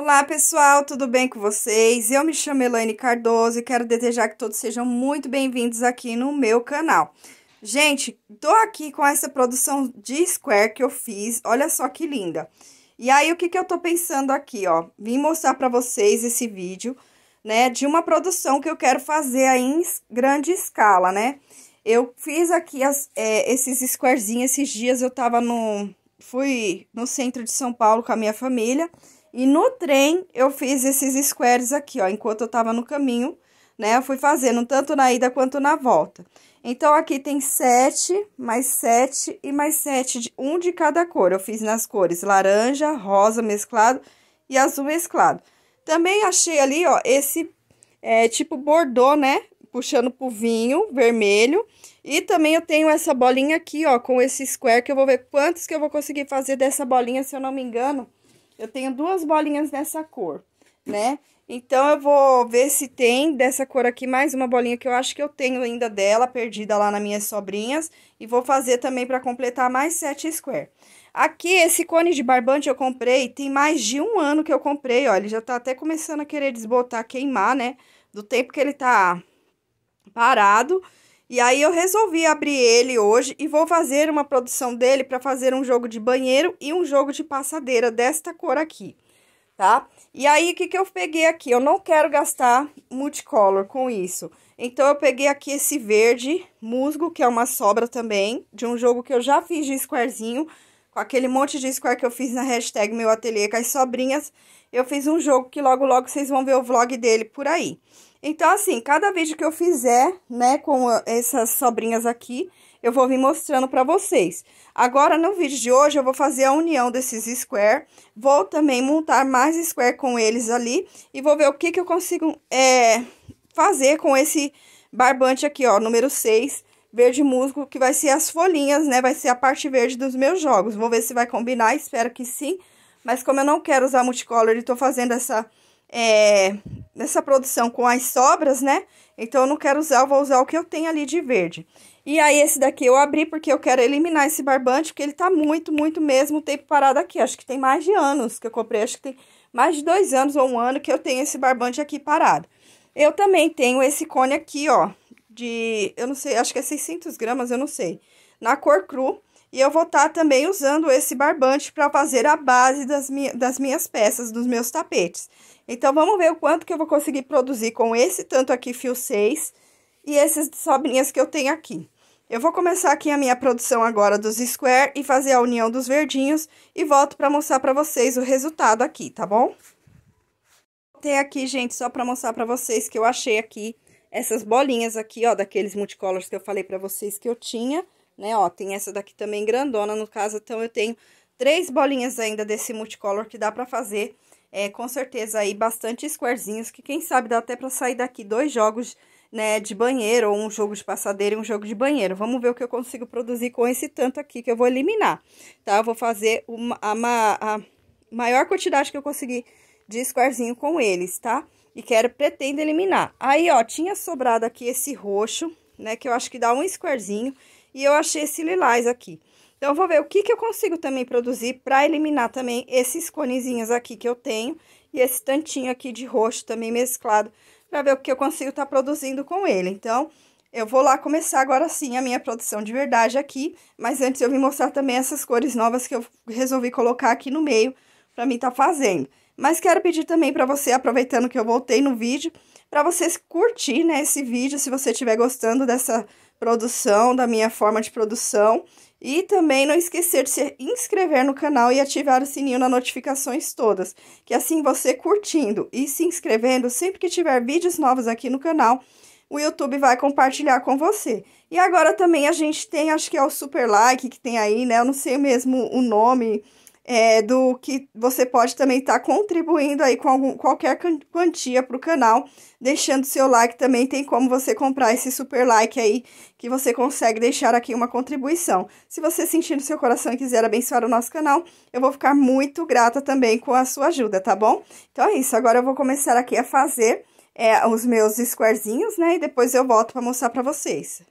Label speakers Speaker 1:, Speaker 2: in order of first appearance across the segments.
Speaker 1: Olá pessoal, tudo bem com vocês? Eu me chamo Elaine Cardoso e quero desejar que todos sejam muito bem-vindos aqui no meu canal. Gente, tô aqui com essa produção de square que eu fiz, olha só que linda. E aí, o que que eu tô pensando aqui, ó? Vim mostrar pra vocês esse vídeo, né, de uma produção que eu quero fazer aí em grande escala, né? Eu fiz aqui as, é, esses squarezinhos, esses dias eu tava no... Fui no centro de São Paulo com a minha família... E no trem eu fiz esses squares aqui, ó, enquanto eu tava no caminho, né? Eu fui fazendo tanto na ida quanto na volta. Então, aqui tem sete, mais sete e mais sete, um de cada cor. Eu fiz nas cores laranja, rosa mesclado e azul mesclado. Também achei ali, ó, esse é, tipo bordô, né? Puxando pro vinho vermelho. E também eu tenho essa bolinha aqui, ó, com esse square, que eu vou ver quantos que eu vou conseguir fazer dessa bolinha, se eu não me engano. Eu tenho duas bolinhas dessa cor, né? Então, eu vou ver se tem dessa cor aqui mais uma bolinha que eu acho que eu tenho ainda dela, perdida lá nas minhas sobrinhas. E vou fazer também para completar mais sete square. Aqui, esse cone de barbante eu comprei, tem mais de um ano que eu comprei, ó. Ele já tá até começando a querer desbotar, queimar, né? Do tempo que ele tá parado. E aí eu resolvi abrir ele hoje e vou fazer uma produção dele para fazer um jogo de banheiro e um jogo de passadeira desta cor aqui, tá? E aí o que que eu peguei aqui? Eu não quero gastar multicolor com isso. Então eu peguei aqui esse verde musgo, que é uma sobra também, de um jogo que eu já fiz de squarezinho, com aquele monte de square que eu fiz na hashtag meu ateliê com as sobrinhas. Eu fiz um jogo que logo logo vocês vão ver o vlog dele por aí. Então, assim, cada vídeo que eu fizer, né, com essas sobrinhas aqui, eu vou vir mostrando pra vocês. Agora, no vídeo de hoje, eu vou fazer a união desses square. Vou também montar mais square com eles ali. E vou ver o que que eu consigo é, fazer com esse barbante aqui, ó, número 6, verde musgo, que vai ser as folhinhas, né, vai ser a parte verde dos meus jogos. Vou ver se vai combinar, espero que sim. Mas como eu não quero usar multicolor e tô fazendo essa é, nessa produção com as sobras, né? Então, eu não quero usar, eu vou usar o que eu tenho ali de verde. E aí, esse daqui eu abri porque eu quero eliminar esse barbante, porque ele tá muito, muito mesmo tempo parado aqui. Acho que tem mais de anos que eu comprei, acho que tem mais de dois anos ou um ano que eu tenho esse barbante aqui parado. Eu também tenho esse cone aqui, ó, de, eu não sei, acho que é 600 gramas, eu não sei, na cor cru. E eu vou estar tá também usando esse barbante para fazer a base das, minha, das minhas peças, dos meus tapetes. Então, vamos ver o quanto que eu vou conseguir produzir com esse tanto aqui fio 6 e essas sobrinhas que eu tenho aqui. Eu vou começar aqui a minha produção agora dos square e fazer a união dos verdinhos e volto para mostrar para vocês o resultado aqui, tá bom? Voltei aqui, gente, só para mostrar para vocês que eu achei aqui essas bolinhas aqui, ó, daqueles multicolors que eu falei para vocês que eu tinha, né, ó, tem essa daqui também grandona, no caso, então eu tenho três bolinhas ainda desse multicolor que dá para fazer é, com certeza aí bastante squarezinhos, que quem sabe dá até para sair daqui dois jogos, né, de banheiro, ou um jogo de passadeira e um jogo de banheiro. Vamos ver o que eu consigo produzir com esse tanto aqui que eu vou eliminar, tá? Eu vou fazer uma, a, a maior quantidade que eu conseguir de squarezinho com eles, tá? E quero, pretendo eliminar. Aí, ó, tinha sobrado aqui esse roxo, né, que eu acho que dá um squarezinho, e eu achei esse lilás aqui. Então, vou ver o que, que eu consigo também produzir para eliminar também esses conezinhos aqui que eu tenho. E esse tantinho aqui de roxo também mesclado, para ver o que eu consigo estar tá produzindo com ele. Então, eu vou lá começar agora sim a minha produção de verdade aqui. Mas antes eu vim mostrar também essas cores novas que eu resolvi colocar aqui no meio, para mim estar tá fazendo. Mas quero pedir também para você, aproveitando que eu voltei no vídeo, para vocês curtir né, esse vídeo, se você estiver gostando dessa produção, da minha forma de produção. E também não esquecer de se inscrever no canal e ativar o sininho nas notificações todas, que assim você curtindo e se inscrevendo sempre que tiver vídeos novos aqui no canal, o YouTube vai compartilhar com você. E agora também a gente tem, acho que é o super like que tem aí, né? Eu não sei mesmo o nome é, do que você pode também estar tá contribuindo aí com algum, qualquer quantia para o canal, deixando seu like também tem como você comprar esse super like aí que você consegue deixar aqui uma contribuição. Se você sentir no seu coração e quiser abençoar o nosso canal, eu vou ficar muito grata também com a sua ajuda, tá bom? Então é isso, agora eu vou começar aqui a fazer é, os meus squarezinhos, né? E depois eu volto para mostrar para vocês.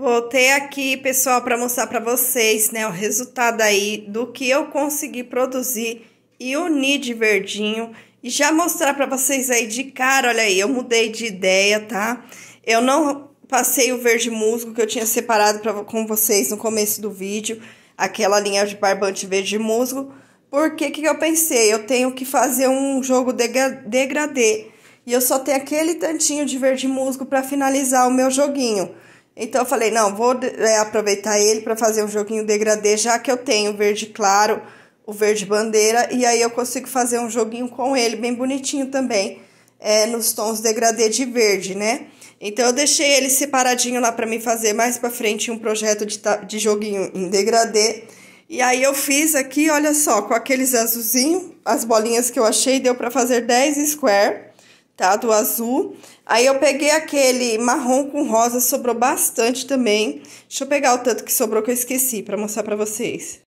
Speaker 1: Voltei aqui, pessoal, para mostrar para vocês, né, o resultado aí do que eu consegui produzir e unir de verdinho e já mostrar para vocês aí de cara, olha aí, eu mudei de ideia, tá? Eu não passei o verde musgo que eu tinha separado para com vocês no começo do vídeo, aquela linha de barbante verde musgo, porque que eu pensei? Eu tenho que fazer um jogo degradê e eu só tenho aquele tantinho de verde musgo para finalizar o meu joguinho. Então eu falei, não, vou é, aproveitar ele para fazer um joguinho degradê, já que eu tenho verde claro, o verde bandeira, e aí eu consigo fazer um joguinho com ele, bem bonitinho também, é, nos tons degradê de verde, né? Então eu deixei ele separadinho lá para mim fazer mais para frente um projeto de, de joguinho em degradê. E aí eu fiz aqui, olha só, com aqueles azulzinhos, as bolinhas que eu achei, deu para fazer 10 square tá? Do azul. Aí eu peguei aquele marrom com rosa, sobrou bastante também. Deixa eu pegar o tanto que sobrou que eu esqueci para mostrar para vocês.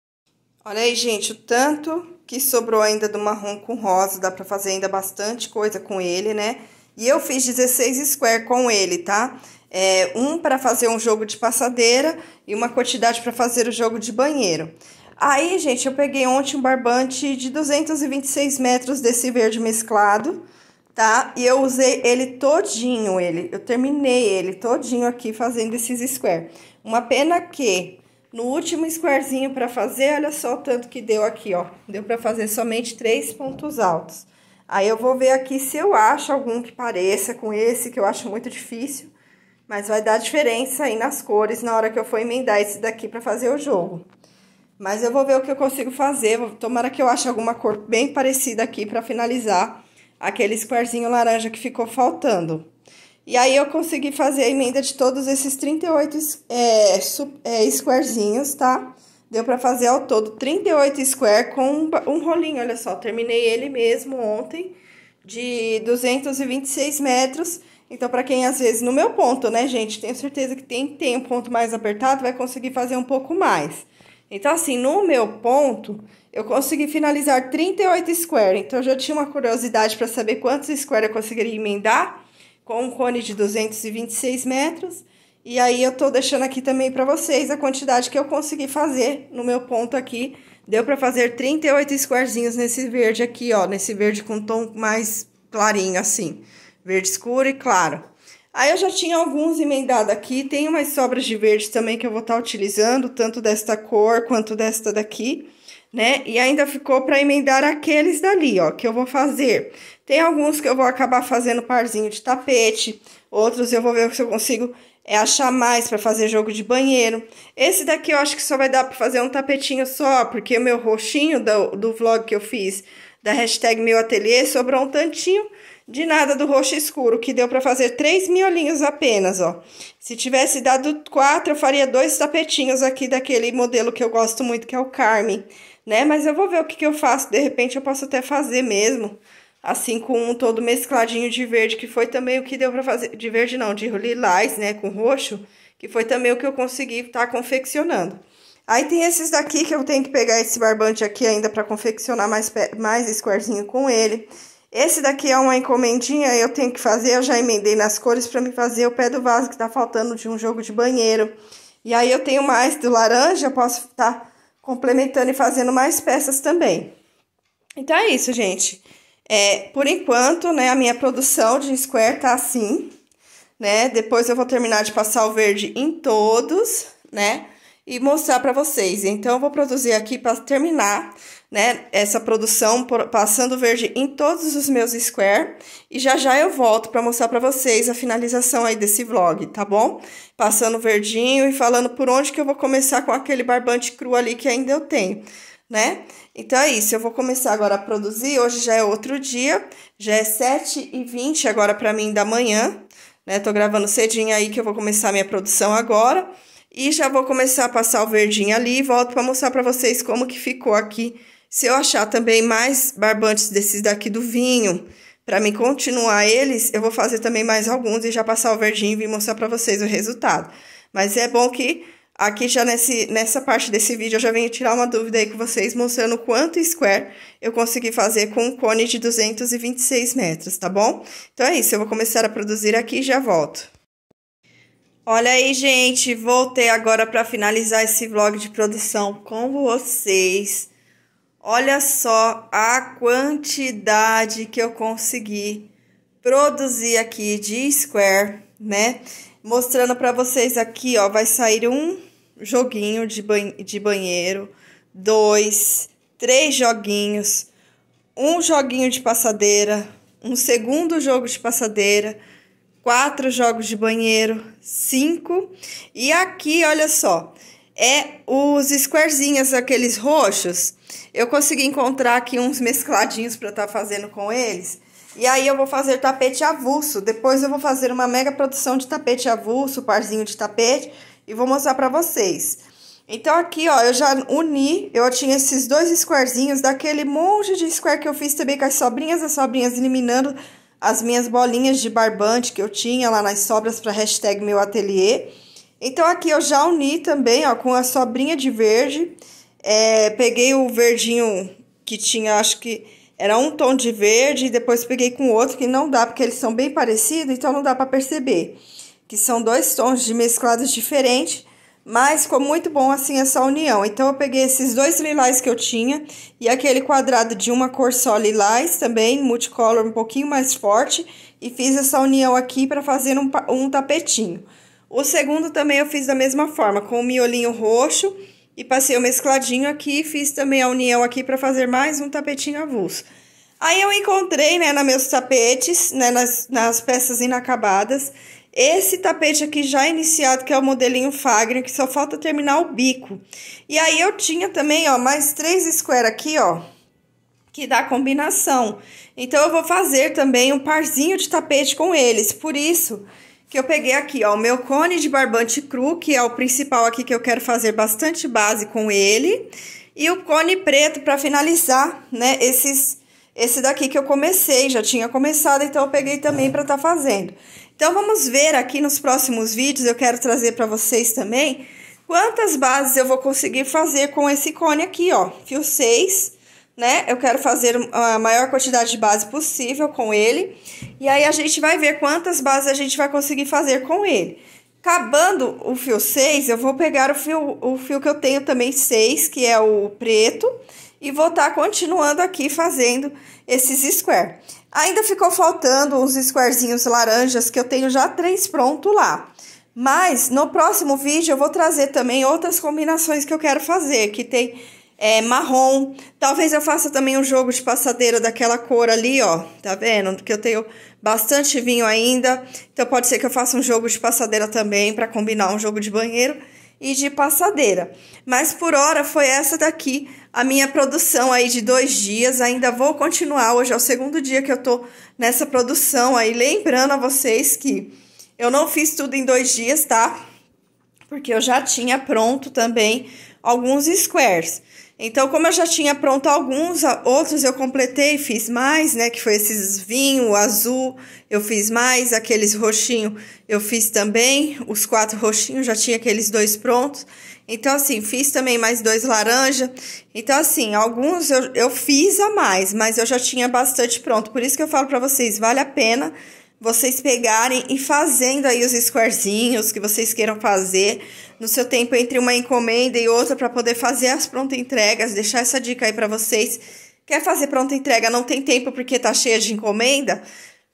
Speaker 1: Olha aí, gente, o tanto que sobrou ainda do marrom com rosa, dá para fazer ainda bastante coisa com ele, né? E eu fiz 16 square com ele, tá? É, um para fazer um jogo de passadeira e uma quantidade para fazer o jogo de banheiro. Aí, gente, eu peguei ontem um barbante de 226 metros desse verde mesclado, tá? E eu usei ele todinho, ele. Eu terminei ele todinho aqui fazendo esses square. Uma pena que no último squarezinho para fazer, olha só o tanto que deu aqui, ó. Deu para fazer somente três pontos altos. Aí eu vou ver aqui se eu acho algum que pareça com esse, que eu acho muito difícil. Mas vai dar diferença aí nas cores na hora que eu for emendar esse daqui para fazer o jogo. Mas eu vou ver o que eu consigo fazer. Tomara que eu ache alguma cor bem parecida aqui para finalizar aquele squarezinho laranja que ficou faltando. E aí eu consegui fazer a emenda de todos esses 38 é, é, squarezinhos, tá? Deu pra fazer ao todo 38 square com um, rolinho, olha só. Terminei ele mesmo ontem, de 226 metros. Então, pra quem às vezes, no meu ponto, né, gente? Tenho certeza que tem, tem um ponto mais apertado, vai conseguir fazer um pouco mais. Então, assim, no meu ponto, eu consegui finalizar 38 square. Então, eu já tinha uma curiosidade para saber quantos square eu conseguiria emendar com um cone de 226 metros. E aí, eu estou deixando aqui também para vocês a quantidade que eu consegui fazer no meu ponto aqui. Deu para fazer 38 squarezinhos nesse verde aqui, ó. Nesse verde com tom mais clarinho, assim. Verde escuro e claro. Aí eu já tinha alguns emendados aqui, tem umas sobras de verde também que eu vou estar tá utilizando, tanto desta cor quanto desta daqui, né? E ainda ficou para emendar aqueles dali, ó, que eu vou fazer. Tem alguns que eu vou acabar fazendo parzinho de tapete, outros eu vou ver se eu consigo é, achar mais para fazer jogo de banheiro. Esse daqui eu acho que só vai dar para fazer um tapetinho só, porque o meu roxinho do, do vlog que eu fiz da hashtag meu ateliê sobrou um tantinho de nada do roxo escuro, que deu para fazer três miolinhos apenas, ó. Se tivesse dado quatro, eu faria dois tapetinhos aqui daquele modelo que eu gosto muito, que é o Carmen, né? Mas eu vou ver o que, que eu faço, de repente eu posso até fazer mesmo, assim com um todo mescladinho de verde, que foi também o que deu para fazer, de verde não, de lilás, né, com roxo, que foi também o que eu consegui estar tá confeccionando. Aí tem esses daqui que eu tenho que pegar esse barbante aqui ainda para confeccionar mais, mais squarezinho com ele. Esse daqui é uma encomendinha, eu tenho que fazer, eu já emendei nas cores para me fazer o pé do vaso que tá faltando de um jogo de banheiro. E aí eu tenho mais do laranja, eu posso estar tá complementando e fazendo mais peças também. Então é isso, gente. É, por enquanto, né, a minha produção de square tá assim, né? Depois eu vou terminar de passar o verde em todos, né? e mostrar para vocês. Então, eu vou produzir aqui para terminar, né, essa produção passando verde em todos os meus square e já já eu volto para mostrar para vocês a finalização aí desse vlog, tá bom? Passando verdinho e falando por onde que eu vou começar com aquele barbante cru ali que ainda eu tenho, né? Então, é isso, eu vou começar agora a produzir, hoje já é outro dia, já é 7h20 agora para mim da manhã, né? Tô gravando cedinho aí que eu vou começar a minha produção agora. E já vou começar a passar o verdinho ali e volto para mostrar para vocês como que ficou aqui. Se eu achar também mais barbantes desses daqui do vinho, para mim continuar eles, eu vou fazer também mais alguns e já passar o verdinho e vir mostrar para vocês o resultado. Mas é bom que aqui já nesse, nessa parte desse vídeo eu já venho tirar uma dúvida aí com vocês, mostrando quanto square eu consegui fazer com um cone de 226 metros, tá bom? Então é isso, eu vou começar a produzir aqui e já volto. Olha aí, gente, voltei agora para finalizar esse vlog de produção com vocês. Olha só a quantidade que eu consegui produzir aqui de square, né? Mostrando para vocês aqui, ó, vai sair um joguinho de, ban de banheiro, dois, três joguinhos, um joguinho de passadeira, um segundo jogo de passadeira, quatro jogos de banheiro, cinco. E aqui, olha só, é os squarezinhos, aqueles roxos. Eu consegui encontrar aqui uns mescladinhos para estar tá fazendo com eles. E aí eu vou fazer tapete avulso. Depois eu vou fazer uma mega produção de tapete avulso, parzinho de tapete, e vou mostrar para vocês. Então, aqui, ó, eu já uni, eu tinha esses dois squarezinhos, daquele monte de square que eu fiz também com as sobrinhas, as sobrinhas eliminando as minhas bolinhas de barbante que eu tinha lá nas sobras para hashtag meu ateliê. Então aqui eu já uni também, ó, com a sobrinha de verde. É, peguei o verdinho que tinha, acho que era um tom de verde, e depois peguei com outro que não dá, porque eles são bem parecidos, então não dá para perceber. Que são dois tons de mesclados diferentes. Mas ficou muito bom assim essa união. Então eu peguei esses dois lilás que eu tinha e aquele quadrado de uma cor só lilás também, multicolor um pouquinho mais forte, e fiz essa união aqui para fazer um, um tapetinho. O segundo também eu fiz da mesma forma, com o miolinho roxo e passei o mescladinho aqui, fiz também a união aqui para fazer mais um tapetinho avulso. Aí eu encontrei, né, nos meus tapetes, né, nas, nas peças inacabadas, esse tapete aqui já iniciado, que é o modelinho Fagner, que só falta terminar o bico. E aí eu tinha também, ó, mais três square aqui, ó, que dá combinação. Então, eu vou fazer também um parzinho de tapete com eles. Por isso que eu peguei aqui, ó, o meu cone de barbante cru, que é o principal aqui que eu quero fazer bastante base com ele. E o cone preto para finalizar, né, esses, esse daqui que eu comecei, já tinha começado, então eu peguei também para estar tá fazendo. Então vamos ver aqui nos próximos vídeos, eu quero trazer para vocês também quantas bases eu vou conseguir fazer com esse cone aqui, ó. Fio 6, né? Eu quero fazer a maior quantidade de base possível com ele. E aí a gente vai ver quantas bases a gente vai conseguir fazer com ele. Acabando o fio 6, eu vou pegar o fio, o fio que eu tenho também 6, que é o preto, e vou estar tá continuando aqui fazendo esses square. Ainda ficou faltando uns squarezinhos laranjas que eu tenho já três pronto lá. Mas no próximo vídeo eu vou trazer também outras combinações que eu quero fazer, que tem é, marrom. Talvez eu faça também um jogo de passadeira daquela cor ali, ó, tá vendo? Porque eu tenho bastante vinho ainda, então pode ser que eu faça um jogo de passadeira também para combinar um jogo de banheiro e de passadeira. Mas por hora foi essa daqui a minha produção aí de dois dias. Ainda vou continuar. Hoje é o segundo dia que eu tô nessa produção aí. Lembrando a vocês que eu não fiz tudo em dois dias, tá? Porque eu já tinha pronto também alguns squares. Então, como eu já tinha pronto alguns, outros eu completei, fiz mais, né? Que foi esses vinho azul, eu fiz mais, aqueles roxinho eu fiz também, os quatro roxinhos, já tinha aqueles dois prontos. Então, assim, fiz também mais dois laranja. Então, assim, alguns eu, eu fiz a mais, mas eu já tinha bastante pronto. Por isso que eu falo para vocês, vale a pena vocês pegarem e fazendo aí os squarezinhos que vocês queiram fazer no seu tempo entre uma encomenda e outra para poder fazer as pronta entregas, deixar essa dica aí para vocês. Quer fazer pronta entrega, não tem tempo porque tá cheia de encomenda?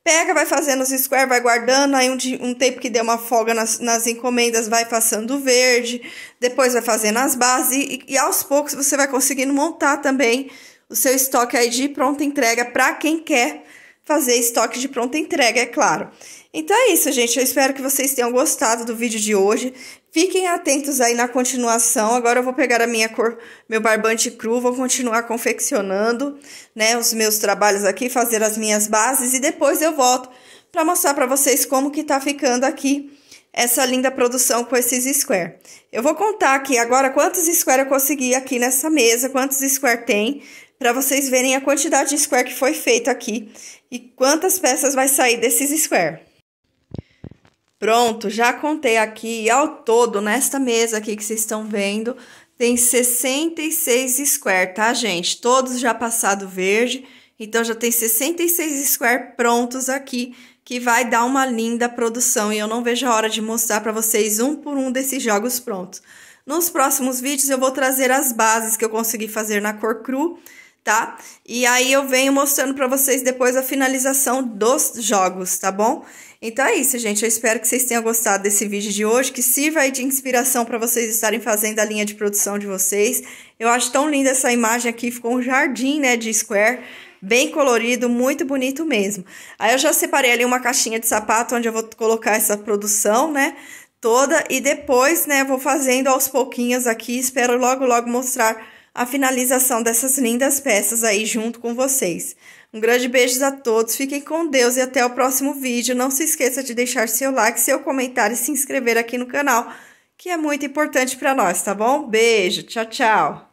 Speaker 1: Pega, vai fazendo os square, vai guardando, aí um, um tempo que deu uma folga nas, nas encomendas, vai passando o verde, depois vai fazendo as bases e, e aos poucos você vai conseguindo montar também o seu estoque aí de pronta entrega para quem quer fazer estoque de pronta entrega, é claro. Então é isso, gente. Eu espero que vocês tenham gostado do vídeo de hoje. Fiquem atentos aí na continuação. Agora eu vou pegar a minha cor, meu barbante cru, vou continuar confeccionando, né, os meus trabalhos aqui, fazer as minhas bases e depois eu volto para mostrar para vocês como que tá ficando aqui essa linda produção com esses square. Eu vou contar aqui agora quantos square eu consegui aqui nessa mesa, quantos square tem, para vocês verem a quantidade de square que foi feito aqui e quantas peças vai sair desses square. Pronto, já contei aqui ao todo nesta mesa aqui que vocês estão vendo, tem 66 square, tá, gente? Todos já passado verde, então já tem 66 square prontos aqui, que vai dar uma linda produção e eu não vejo a hora de mostrar para vocês um por um desses jogos prontos. Nos próximos vídeos eu vou trazer as bases que eu consegui fazer na cor cru tá? E aí eu venho mostrando para vocês depois a finalização dos jogos, tá bom? Então é isso, gente. Eu espero que vocês tenham gostado desse vídeo de hoje, que sirva aí de inspiração para vocês estarem fazendo a linha de produção de vocês. Eu acho tão linda essa imagem aqui, ficou um jardim, né, de square, bem colorido, muito bonito mesmo. Aí eu já separei ali uma caixinha de sapato onde eu vou colocar essa produção, né? Toda e depois, né, vou fazendo aos pouquinhos aqui, espero logo logo mostrar a finalização dessas lindas peças aí junto com vocês. Um grande beijo a todos, fiquem com Deus e até o próximo vídeo. Não se esqueça de deixar seu like, seu comentário e se inscrever aqui no canal, que é muito importante para nós, tá bom? Beijo, tchau, tchau!